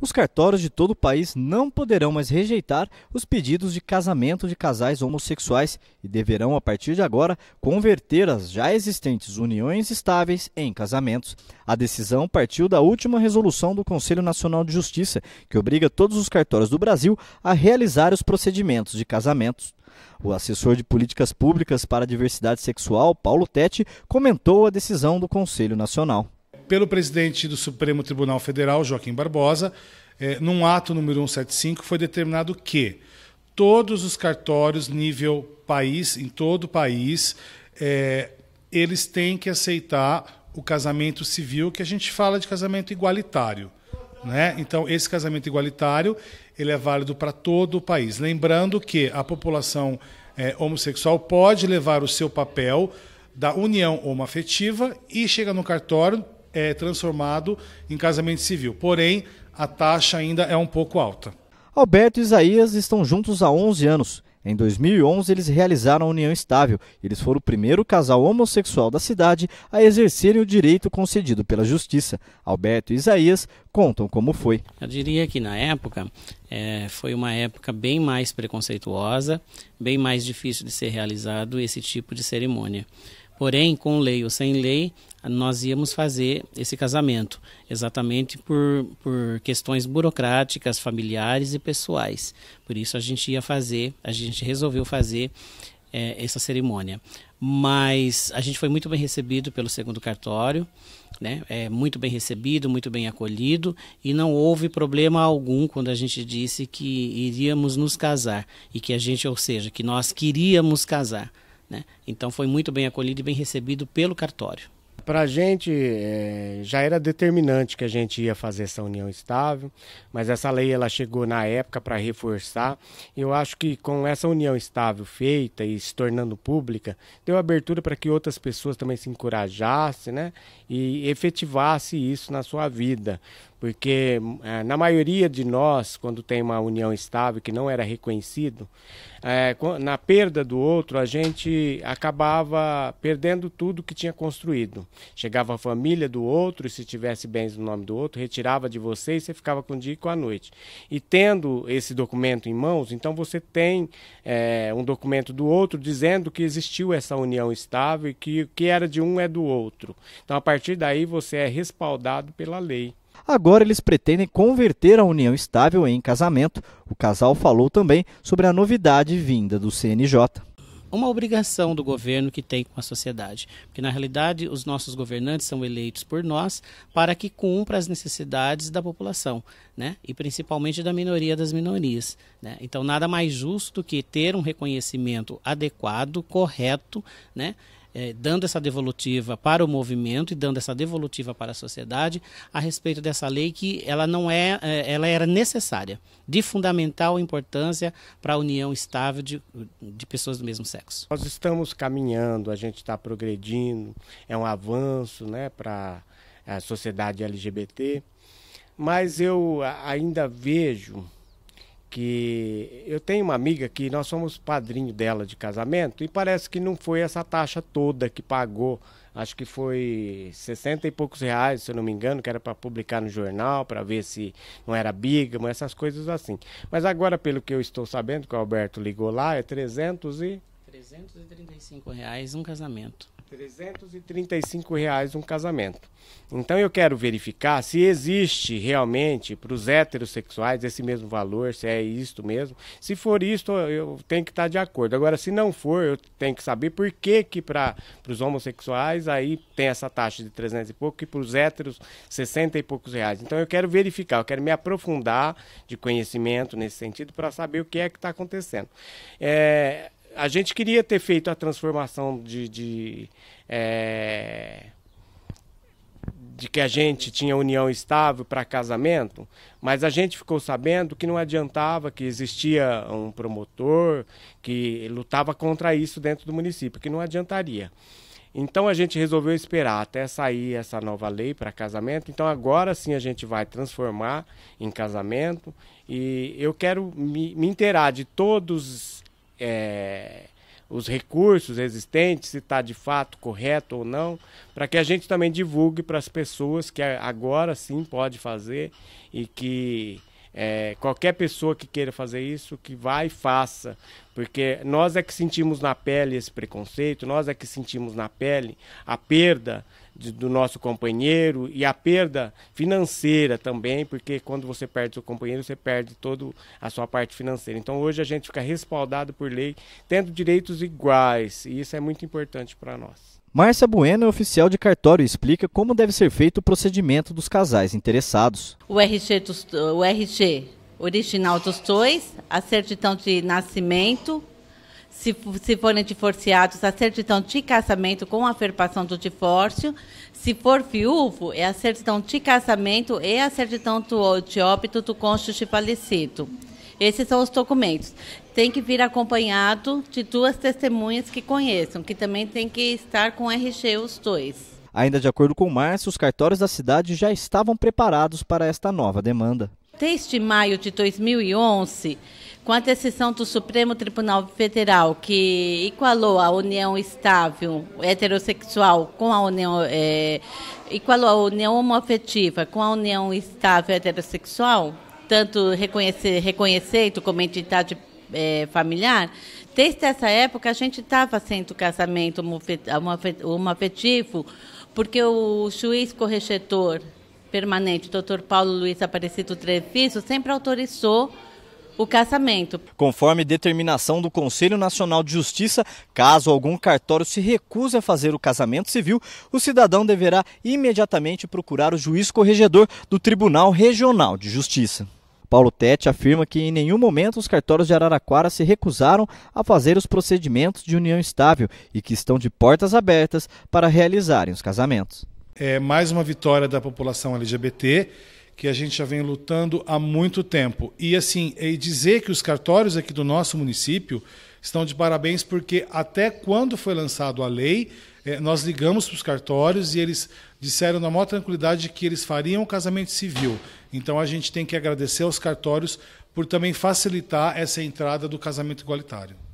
Os cartórios de todo o país não poderão mais rejeitar os pedidos de casamento de casais homossexuais e deverão, a partir de agora, converter as já existentes uniões estáveis em casamentos. A decisão partiu da última resolução do Conselho Nacional de Justiça, que obriga todos os cartórios do Brasil a realizar os procedimentos de casamentos. O assessor de políticas públicas para a diversidade sexual, Paulo Tete, comentou a decisão do Conselho Nacional pelo presidente do Supremo Tribunal Federal, Joaquim Barbosa, é, num ato número 175, foi determinado que todos os cartórios nível país, em todo o país, é, eles têm que aceitar o casamento civil, que a gente fala de casamento igualitário. Né? Então, esse casamento igualitário ele é válido para todo o país. Lembrando que a população é, homossexual pode levar o seu papel da união homoafetiva e chega no cartório, é transformado em casamento civil. Porém, a taxa ainda é um pouco alta. Alberto e Isaías estão juntos há 11 anos. Em 2011, eles realizaram a união estável. Eles foram o primeiro casal homossexual da cidade a exercerem o direito concedido pela justiça. Alberto e Isaías contam como foi. Eu diria que na época é, foi uma época bem mais preconceituosa, bem mais difícil de ser realizado esse tipo de cerimônia. Porém, com lei ou sem lei, nós íamos fazer esse casamento, exatamente por, por questões burocráticas, familiares e pessoais. Por isso a gente ia fazer, a gente resolveu fazer é, essa cerimônia. Mas a gente foi muito bem recebido pelo segundo cartório, né? É, muito bem recebido, muito bem acolhido e não houve problema algum quando a gente disse que iríamos nos casar e que a gente, ou seja, que nós queríamos casar. Né? Então foi muito bem acolhido e bem recebido pelo cartório. Para a gente é, já era determinante que a gente ia fazer essa união estável, mas essa lei ela chegou na época para reforçar. Eu acho que com essa união estável feita e se tornando pública, deu abertura para que outras pessoas também se encorajassem né? e efetivasse isso na sua vida. Porque é, na maioria de nós, quando tem uma união estável que não era reconhecido, é, na perda do outro, a gente acabava perdendo tudo que tinha construído. Chegava a família do outro, e se tivesse bens no nome do outro, retirava de você e você ficava com o dia e com a noite. E tendo esse documento em mãos, então você tem é, um documento do outro dizendo que existiu essa união estável e que o que era de um é do outro. Então, a partir daí, você é respaldado pela lei. Agora eles pretendem converter a união estável em casamento. O casal falou também sobre a novidade vinda do CNJ uma obrigação do governo que tem com a sociedade. Porque, na realidade, os nossos governantes são eleitos por nós para que cumpra as necessidades da população, né? e principalmente da minoria das minorias. Né? Então, nada mais justo do que ter um reconhecimento adequado, correto, né? é, dando essa devolutiva para o movimento e dando essa devolutiva para a sociedade a respeito dessa lei que ela não é, é, ela era necessária, de fundamental importância para a união estável de, de pessoas do mesmo sexo. Nós estamos caminhando, a gente está progredindo, é um avanço, né, para a sociedade LGBT, mas eu ainda vejo que eu tenho uma amiga que nós somos padrinho dela de casamento e parece que não foi essa taxa toda que pagou. Acho que foi 60 e poucos reais, se eu não me engano, que era para publicar no jornal, para ver se não era bigamo, essas coisas assim. Mas agora, pelo que eu estou sabendo, que o Alberto ligou lá, é 300 e... 335 reais um casamento. 335 reais um casamento. Então eu quero verificar se existe realmente para os heterossexuais esse mesmo valor, se é isto mesmo. Se for isto, eu tenho que estar de acordo. Agora, se não for, eu tenho que saber por que que para os homossexuais aí tem essa taxa de 300 e pouco e para os héteros 60 e poucos reais. Então eu quero verificar, eu quero me aprofundar de conhecimento nesse sentido para saber o que é que está acontecendo. É, a gente queria ter feito a transformação de. de é, de que a gente tinha união estável para casamento, mas a gente ficou sabendo que não adiantava, que existia um promotor que lutava contra isso dentro do município, que não adiantaria. Então a gente resolveu esperar até sair essa nova lei para casamento. Então agora sim a gente vai transformar em casamento. E eu quero me, me inteirar de todos é, os recursos existentes, se está de fato correto ou não, para que a gente também divulgue para as pessoas que agora sim pode fazer e que é, qualquer pessoa que queira fazer isso, que vá e faça. Porque nós é que sentimos na pele esse preconceito, nós é que sentimos na pele a perda de, do nosso companheiro e a perda financeira também, porque quando você perde seu companheiro, você perde toda a sua parte financeira. Então hoje a gente fica respaldado por lei, tendo direitos iguais, e isso é muito importante para nós. Márcia Bueno, é oficial de cartório, explica como deve ser feito o procedimento dos casais interessados. O RG, o RG original dos dois, a certidão de nascimento, se, se forem divorciados, a certidão então de casamento com a afirmação do divórcio. Se for viúvo, é a certidão então de casamento e a certidão então do, de óbito do cônjuge falecido. Esses são os documentos. Tem que vir acompanhado de duas testemunhas que conheçam, que também tem que estar com RG os dois. Ainda de acordo com o Márcio, os cartórios da cidade já estavam preparados para esta nova demanda desde maio de 2011, com a decisão do Supremo Tribunal Federal que igualou a união estável heterossexual com a união é, igualou a união homoafetiva com a união estável heterossexual, tanto reconhecer, reconhecido como entidade é, familiar, desde essa época a gente estava sendo casamento homoafetivo, porque o juiz corregedor permanente, Dr. Paulo Luiz Aparecido Treviso, sempre autorizou o casamento. Conforme determinação do Conselho Nacional de Justiça, caso algum cartório se recuse a fazer o casamento civil, o cidadão deverá imediatamente procurar o juiz corregedor do Tribunal Regional de Justiça. Paulo Tete afirma que em nenhum momento os cartórios de Araraquara se recusaram a fazer os procedimentos de união estável e que estão de portas abertas para realizarem os casamentos é mais uma vitória da população LGBT que a gente já vem lutando há muito tempo. E assim, é e dizer que os cartórios aqui do nosso município estão de parabéns porque até quando foi lançada a lei, é, nós ligamos para os cartórios e eles disseram na maior tranquilidade que eles fariam o casamento civil. Então a gente tem que agradecer aos cartórios por também facilitar essa entrada do casamento igualitário.